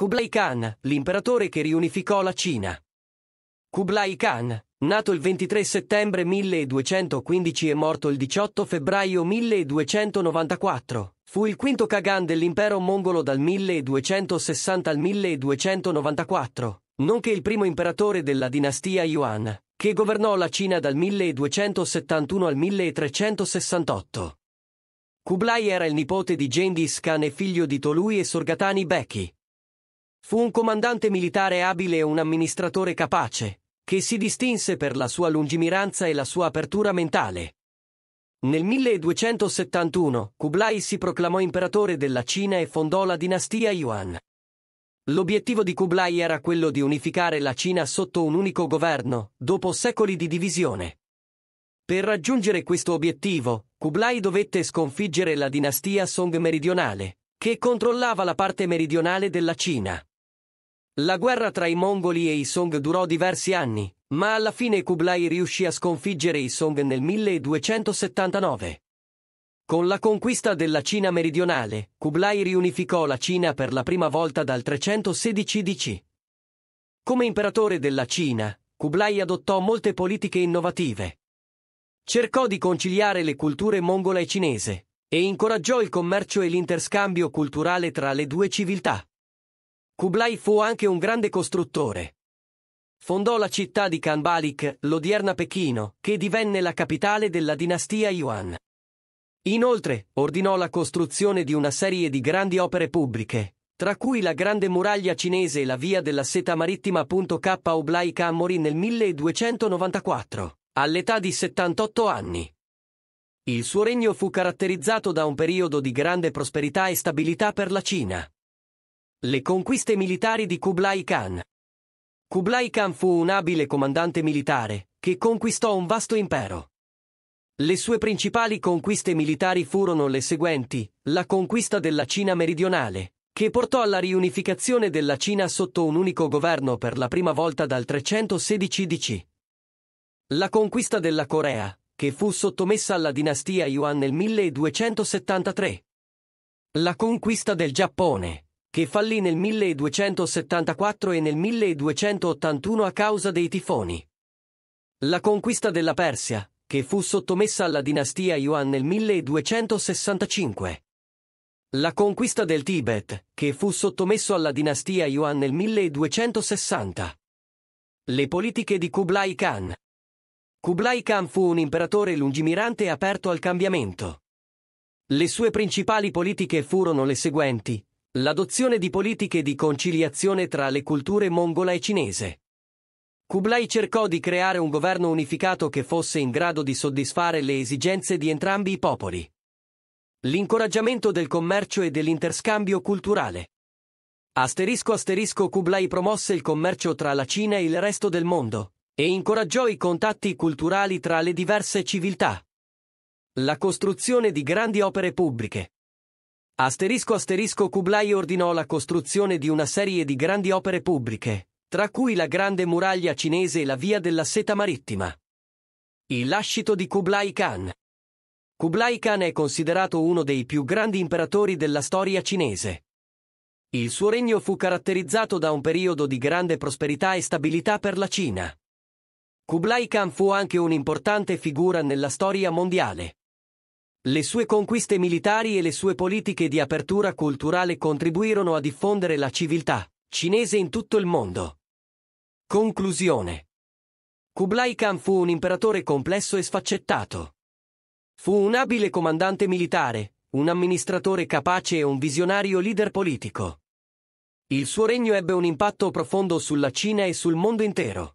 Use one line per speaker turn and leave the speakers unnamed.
Kublai Khan, l'imperatore che riunificò la Cina. Kublai Khan, nato il 23 settembre 1215 e morto il 18 febbraio 1294, fu il quinto Kagan dell'impero mongolo dal 1260 al 1294, nonché il primo imperatore della dinastia Yuan, che governò la Cina dal 1271 al 1368. Kublai era il nipote di Genghis Khan e figlio di Tolui e Sorgatani Beki. Fu un comandante militare abile e un amministratore capace, che si distinse per la sua lungimiranza e la sua apertura mentale. Nel 1271 Kublai si proclamò imperatore della Cina e fondò la dinastia Yuan. L'obiettivo di Kublai era quello di unificare la Cina sotto un unico governo, dopo secoli di divisione. Per raggiungere questo obiettivo, Kublai dovette sconfiggere la dinastia Song meridionale, che controllava la parte meridionale della Cina. La guerra tra i mongoli e i Song durò diversi anni, ma alla fine Kublai riuscì a sconfiggere i Song nel 1279. Con la conquista della Cina meridionale, Kublai riunificò la Cina per la prima volta dal 316 DC. Come imperatore della Cina, Kublai adottò molte politiche innovative. Cercò di conciliare le culture mongola e cinese, e incoraggiò il commercio e l'interscambio culturale tra le due civiltà. Kublai fu anche un grande costruttore. Fondò la città di Kanbalik, l'odierna Pechino, che divenne la capitale della dinastia Yuan. Inoltre, ordinò la costruzione di una serie di grandi opere pubbliche, tra cui la Grande Muraglia Cinese e la Via della Seta Marittima. K. Oblai Khan morì nel 1294, all'età di 78 anni. Il suo regno fu caratterizzato da un periodo di grande prosperità e stabilità per la Cina. Le conquiste militari di Kublai Khan Kublai Khan fu un abile comandante militare, che conquistò un vasto impero. Le sue principali conquiste militari furono le seguenti, la conquista della Cina meridionale, che portò alla riunificazione della Cina sotto un unico governo per la prima volta dal 316 DC. La conquista della Corea, che fu sottomessa alla dinastia Yuan nel 1273. La conquista del Giappone, che fallì nel 1274 e nel 1281 a causa dei tifoni. La conquista della Persia, che fu sottomessa alla dinastia Yuan nel 1265. La conquista del Tibet, che fu sottomesso alla dinastia Yuan nel 1260. Le politiche di Kublai Khan. Kublai Khan fu un imperatore lungimirante e aperto al cambiamento. Le sue principali politiche furono le seguenti, L'adozione di politiche di conciliazione tra le culture mongola e cinese. Kublai cercò di creare un governo unificato che fosse in grado di soddisfare le esigenze di entrambi i popoli. L'incoraggiamento del commercio e dell'interscambio culturale. Asterisco asterisco Kublai promosse il commercio tra la Cina e il resto del mondo e incoraggiò i contatti culturali tra le diverse civiltà. La costruzione di grandi opere pubbliche, Asterisco asterisco Kublai ordinò la costruzione di una serie di grandi opere pubbliche, tra cui la Grande Muraglia cinese e la Via della Seta Marittima. Il lascito di Kublai Khan. Kublai Khan è considerato uno dei più grandi imperatori della storia cinese. Il suo regno fu caratterizzato da un periodo di grande prosperità e stabilità per la Cina. Kublai Khan fu anche un'importante figura nella storia mondiale. Le sue conquiste militari e le sue politiche di apertura culturale contribuirono a diffondere la civiltà cinese in tutto il mondo. Conclusione. Kublai Khan fu un imperatore complesso e sfaccettato. Fu un abile comandante militare, un amministratore capace e un visionario leader politico. Il suo regno ebbe un impatto profondo sulla Cina e sul mondo intero.